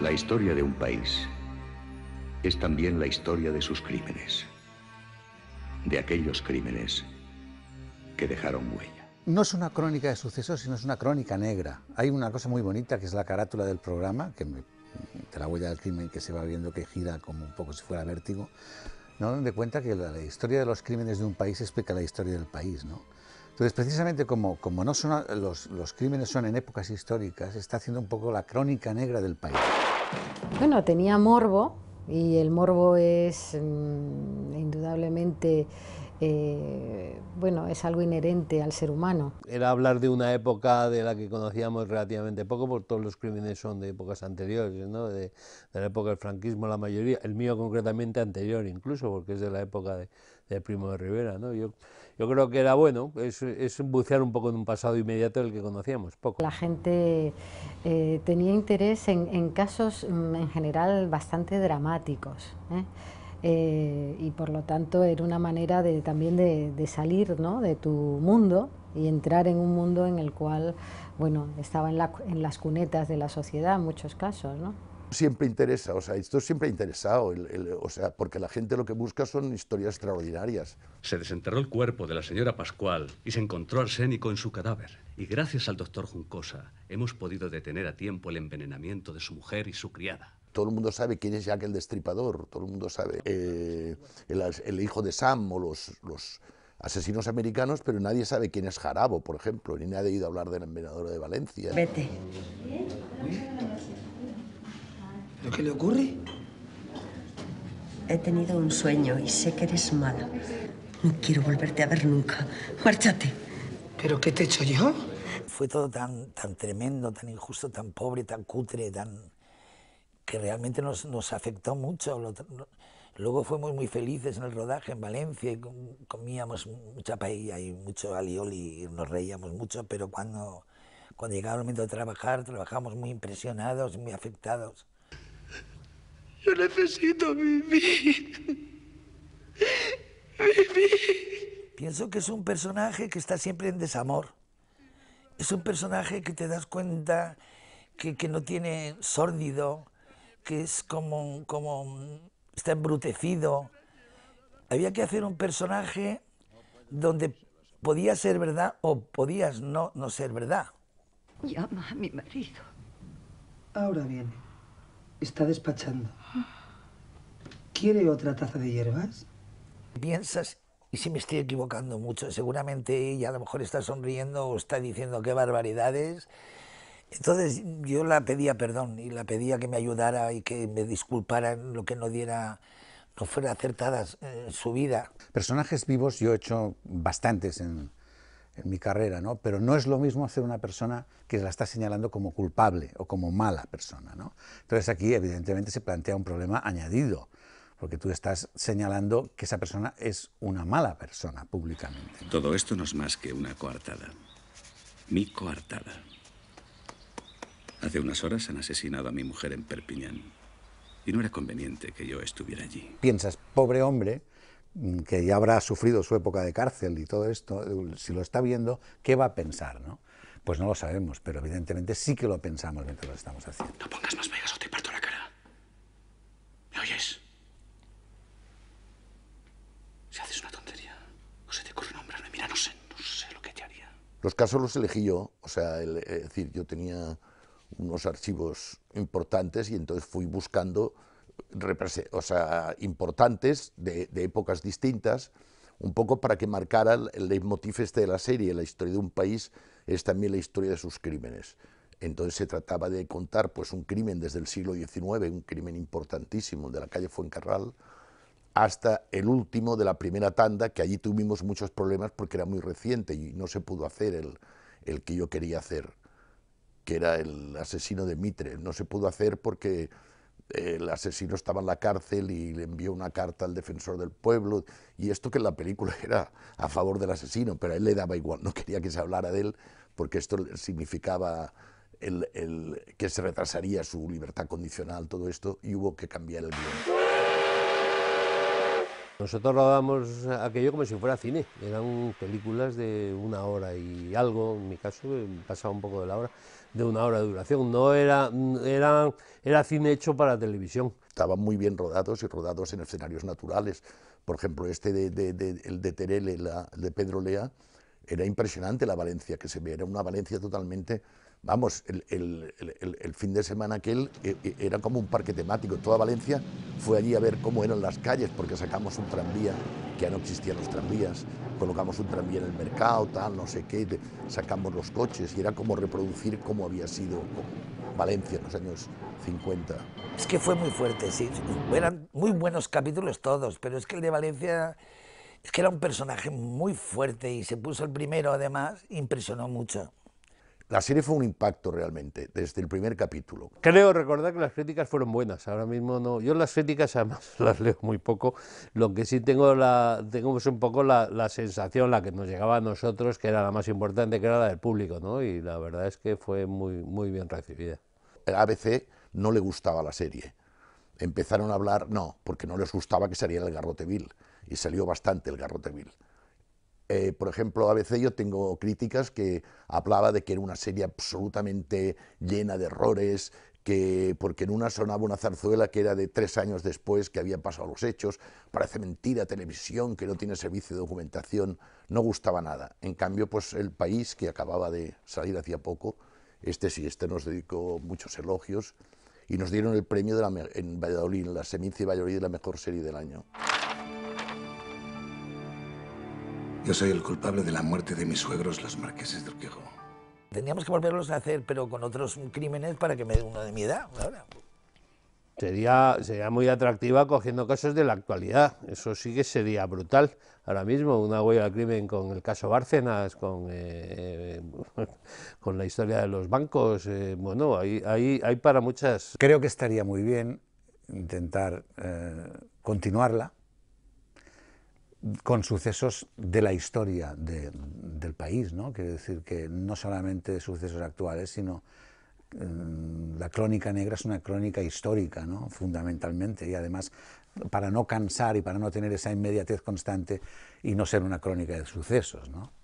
La historia de un país es también la historia de sus crímenes, de aquellos crímenes que dejaron huella. No es una crónica de sucesos, sino es una crónica negra. Hay una cosa muy bonita que es la carátula del programa, que de la huella del crimen que se va viendo que gira como un poco si fuera vértigo, ¿no? donde cuenta que la, la historia de los crímenes de un país explica la historia del país. ¿no? Entonces, precisamente como, como no son, los, crímenes son en épocas históricas, está haciendo un poco la crónica negra del país. Bueno, tenía morbo y el morbo es mm, indudablemente eh, bueno, es algo inherente al ser humano. Era hablar de una época de la que conocíamos relativamente poco, porque todos los crímenes son de épocas anteriores, ¿no? de, la época del franquismo la mayoría, el mío concretamente anterior incluso, porque es de la época de, Primo de Rivera. ¿no? Yo, yo creo que era bueno, es, bucear un poco en un pasado inmediato del que conocíamos poco. La gente eh, tenía interés en, casos mm, en general bastante dramáticos. ¿eh? Eh, y por lo tanto era una manera de, también de, salir ¿no? de tu mundo y entrar en un mundo en el cual bueno, estaba en, las cunetas de la sociedad en muchos casos. ¿no? Siempre interesa, o sea, esto siempre ha interesado, o sea, porque la gente lo que busca son historias extraordinarias. Se desenterró el cuerpo de la señora Pascual y se encontró arsénico en su cadáver. Y gracias al doctor Juncosa hemos podido detener a tiempo el envenenamiento de su mujer y su criada todo el mundo sabe quién es Jack el Destripador, todo el mundo sabe eh, el, hijo de Sam o los, asesinos americanos, pero nadie sabe quién es Jarabo, por ejemplo, ni nadie ha ido a hablar del envenenador de Valencia. Vete. ¿Lo que le ocurre? He tenido un sueño y sé que eres mala. No quiero volverte a ver nunca. Márchate. ¿Pero qué te he hecho yo? Fue todo tan, tan tremendo, tan injusto, tan pobre, tan cutre, tan que realmente nos, nos afectó mucho. luego fuimos muy felices en el rodaje en Valencia y comíamos mucha paella y mucho alioli y nos reíamos mucho, pero cuando, cuando llegaba el momento de trabajar, trabajamos muy impresionados, muy afectados. Yo necesito vivir. Vivir. Pienso que es un personaje que está siempre en desamor. Es un personaje que te das cuenta que, que no tiene sórdido, que es como, como está embrutecido. Había que hacer un personaje donde podía ser verdad o podías no, no ser verdad. Llama a mi marido. Ahora viene. Está despachando. ¿Quiere otra taza de hierbas? Piensas, y si me estoy equivocando mucho, seguramente ella a lo mejor está sonriendo o está diciendo qué barbaridades. Entonces yo la pedía perdón y la pedía que me ayudara y que me disculpara lo que no diera no fuera acertada en su vida. Personajes vivos yo he hecho bastantes en, en, mi carrera, ¿no? pero no es lo mismo hacer una persona que la está señalando como culpable o como mala persona. ¿no? Entonces aquí evidentemente se plantea un problema añadido, porque tú estás señalando que esa persona es una mala persona públicamente. Todo esto no es más que una coartada, mi coartada. Hace unas horas han asesinado a mi mujer en Perpiñán y no era conveniente que yo estuviera allí. Piensas, pobre hombre, mm, que ya habrá sufrido su época de cárcel y todo esto, si lo está viendo, ¿qué va a pensar? No? Pues no lo sabemos, pero evidentemente sí que lo pensamos mientras lo estamos haciendo. No pongas más vegas o te parto la cara. ¿Me oyes? Si haces una tontería o se te ocurre hombre mira, no sé, no sé lo que te haría. Los casos los elegí yo, o sea, eh, es decir, yo tenía unos archivos importantes y entonces fui buscando o sea, importantes de, épocas distintas, un poco para que marcara el leitmotiv este de la serie, la historia de un país es también la historia de sus crímenes. Entonces se trataba de contar pues, un crimen desde el siglo XIX, un crimen importantísimo, de la calle Fuencarral, hasta el último de la primera tanda, que allí tuvimos muchos problemas porque era muy reciente y no se pudo hacer el, el que yo quería hacer que era el asesino de Mitre. No se pudo hacer porque el asesino estaba en la cárcel y le envió una carta al defensor del pueblo, y esto que en la película era a favor del asesino, pero a él le daba igual, no quería que se hablara de él, porque esto significaba el, el, que se retrasaría su libertad condicional, todo esto, y hubo que cambiar el guión. Nosotros rodábamos aquello como si fuera cine, eran películas de una hora y algo, en mi caso pasaba un poco de la hora, de una hora de duración, no era, era, era cine hecho para televisión. Estaban muy bien rodados y rodados en escenarios naturales, por ejemplo este de, el de Terele, la, el de Pedro Lea, era impresionante la Valencia que se ve, era una Valencia totalmente Vamos, el, fin de semana aquel eh, eh, era como un parque temático. Toda Valencia fue allí a ver cómo eran las calles, porque sacamos un tranvía, que ya no existían los tranvías, colocamos un tranvía en el mercado, tal, no sé qué, sacamos los coches y era como reproducir cómo había sido Valencia en los años 50. Es que fue muy fuerte, sí. Eran muy buenos capítulos todos, pero es que el de Valencia es que era un personaje muy fuerte y se puso el primero además, impresionó mucho. La serie fue un impacto realmente, desde el primer capítulo. Creo recordar que las críticas fueron buenas, ahora mismo no. Yo las críticas además las leo muy poco, lo que sí tengo la, tenemos pues un poco la, sensación, la que nos llegaba a nosotros, que era la más importante, que era la del público, ¿no? Y la verdad es que fue muy, muy bien recibida. El ABC no le gustaba la serie. Empezaron a hablar, no, porque no les gustaba que saliera el garrote y salió bastante el Garroteville. Eh, por ejemplo, a veces yo tengo críticas que hablaba de que era una serie absolutamente llena de errores, que porque en una sonaba una zarzuela que era de tres años después que habían pasado los hechos, parece mentira, televisión que no tiene servicio de documentación, no gustaba nada. En cambio, pues el país que acababa de salir hacía poco, este sí, este nos dedicó muchos elogios y nos dieron el premio en Valladolid, la de Valladolid de la mejor serie del año. Yo soy el culpable de la muerte de mis suegros, los marqueses de Quejo. Tendríamos que volverlos a hacer, pero con otros crímenes para que me dé uno de mi edad. Sería, sería muy atractiva cogiendo casos de la actualidad. Eso sí que sería brutal. Ahora mismo, una huella de crimen con el caso Bárcenas, con, eh, con la historia de los bancos. Eh, bueno, hay, hay, hay, para muchas. Creo que estaría muy bien intentar eh, continuarla con sucesos de la historia del país, ¿no? Quiere decir que no solamente sucesos actuales, sino mm, la crónica negra es una crónica histórica, ¿no? fundamentalmente, y además para no cansar y para no tener esa inmediatez constante y no ser una crónica de sucesos. ¿no?